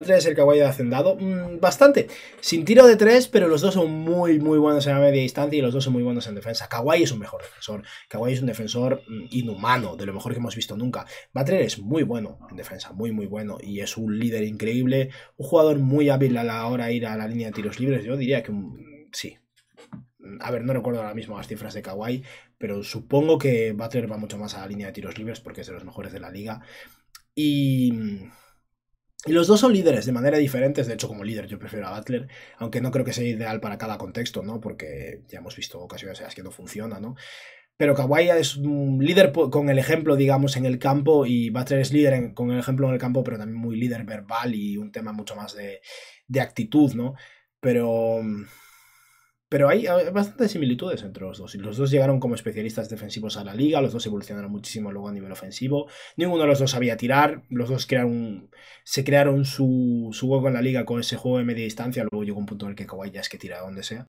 es el kawaii de Hacendado, mm, bastante. Sin tiro de tres, pero los dos son muy, muy buenos en la media distancia y los dos son muy buenos en defensa. Kawaii es un mejor defensor. Kawaii es un defensor mm, inhumano, de lo mejor que hemos visto nunca. Butler es muy bueno en defensa, muy, muy bueno. Y es un líder increíble, un jugador muy hábil a la hora de ir a la línea de tiros libres. Yo diría que sí. Mm, a ver, no recuerdo ahora mismo las cifras de kawaii, pero supongo que Butler va mucho más a la línea de tiros libres porque es de los mejores de la liga. Y y los dos son líderes de manera diferente, de hecho como líder yo prefiero a Butler, aunque no creo que sea ideal para cada contexto, ¿no? Porque ya hemos visto ocasiones en las que no funciona, ¿no? Pero Kawhi es un líder con el ejemplo, digamos, en el campo y Butler es líder con el ejemplo en el campo, pero también muy líder verbal y un tema mucho más de, de actitud, ¿no? Pero mm, pero hay, bastantes similitudes entre los dos. Los dos llegaron como especialistas defensivos a la liga, los dos evolucionaron muchísimo luego a nivel ofensivo. Ninguno de los dos sabía tirar, los dos crearon, se crearon su, juego hueco en la liga con ese juego de media distancia. Luego llegó un punto en el que Kawhi ya es que tira donde sea.